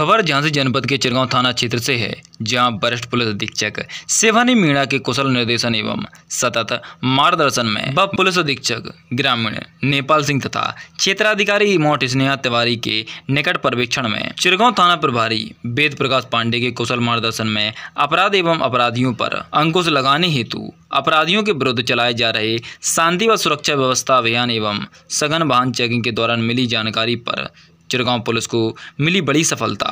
खबर झांसी जनपद के चिरगांव थाना क्षेत्र से है जहां वरिष्ठ पुलिस अधीक्षक सेवानी मीणा के कुशल निर्देशन एवं सतत मार्गदर्शन में व पुलिस अधीक्षक ग्रामीण नेपाल सिंह तथा क्षेत्राधिकारी इमोट स्नेहा तिवारी के निकट पर्यवेक्षण में चिरगांव थाना प्रभारी वेद प्रकाश पांडे के कुशल मार्गदर्शन में अपराध एवं अपराधियों पर अंकुश लगाने हेतु अपराधियों के विरुद्ध चलाए जा रहे शांति व सुरक्षा व्यवस्था अभियान एवं सघन वाहन चेकिंग के दौरान मिली जानकारी पर चिड़गांव पुलिस को मिली बड़ी सफलता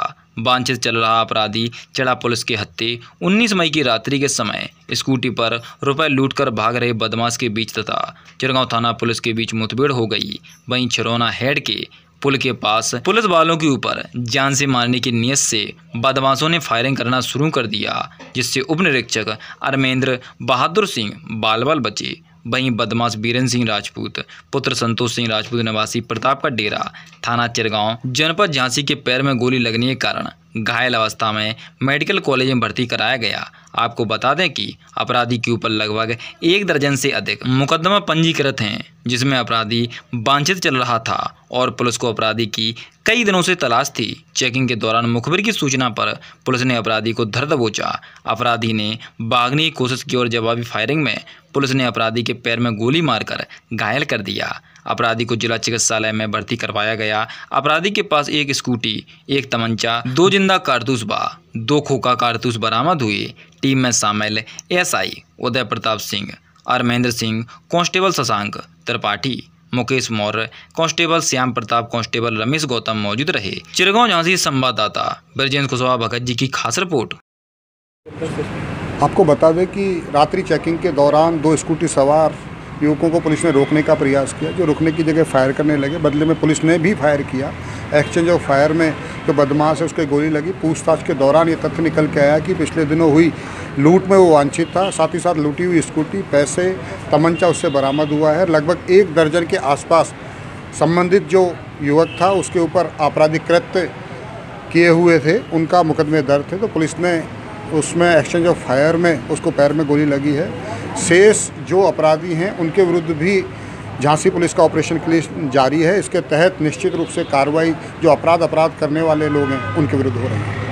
वांछित चल रहा अपराधी चढ़ा पुलिस के हत्ते 19 मई की रात्रि के समय स्कूटी पर रुपए लूटकर भाग रहे बदमाश के बीच तथा चिड़गांव थाना पुलिस के बीच मुठभेड़ हो गई वहीं छिरौना हेड के पुल के पास पुलिस वालों के ऊपर जान से मारने की नीयत से बदमाशों ने फायरिंग करना शुरू कर दिया जिससे उप निरीक्षक अरमेंद्र बहादुर सिंह बाल बाल बचे वहीं बदमाश बीरेंद्र सिंह राजपूत पुत्र संतोष सिंह राजपूत निवासी प्रताप का डेरा थाना चिरगांव जनपद झांसी के पैर में गोली लगने के कारण घायल अवस्था में मेडिकल कॉलेज में भर्ती कराया गया आपको बता दें कि अपराधी के ऊपर लगभग एक दर्जन से अधिक मुकदमा पंजीकृत हैं जिसमें अपराधी वांछित चल रहा था और पुलिस को अपराधी की कई दिनों से तलाश थी चेकिंग के दौरान मुखबिर की सूचना पर पुलिस ने अपराधी को धर दबोचा अपराधी ने भागने की कोशिश की और जवाबी फायरिंग में पुलिस ने अपराधी के पैर में गोली मारकर घायल कर दिया अपराधी को जिला चिकित्सालय में भर्ती करवाया गया अपराधी के पास एक स्कूटी एक तमंचा दो जिंदा कारतूस बा दो खोखा कारतूस बरामद हुए टीम में शामिल आई उदय प्रताप सिंह और Mahendra Singh constable Shashank Tripathi Mukesh Maurya constable Shyam Pratap constable Ramesh Gautam मौजूद रहे चिरगांव झांसी संवाददाता ब्रजेंद्र कुशवाहा भगत जी की खास रिपोर्ट आपको बता दें कि रात्रि चेकिंग के दौरान दो स्कूटी सवार युवकों को पुलिस ने रोकने का प्रयास किया जो रुकने की जगह फायर करने लगे बदले में पुलिस ने भी फायर किया एक्सचेंज ऑफ फायर में जो बदमाश है उसके गोली लगी पूछताछ के दौरान ये तथ्य निकल के आया कि पिछले दिनों हुई लूट में वो वांछित था साथ ही साथ लूटी हुई स्कूटी पैसे तमंचा उससे बरामद हुआ है लगभग एक दर्जन के आसपास संबंधित जो युवक था उसके ऊपर आपराधिक कृत्य किए हुए थे उनका मुकदमे दर्ज थे तो पुलिस ने उसमें एक्सचेंज ऑफ फायर में उसको पैर में गोली लगी है शेष जो अपराधी हैं उनके विरुद्ध भी झांसी पुलिस का ऑपरेशन के लिए जारी है इसके तहत निश्चित रूप से कार्रवाई जो अपराध अपराध करने वाले लोग हैं उनके विरुद्ध हो रही है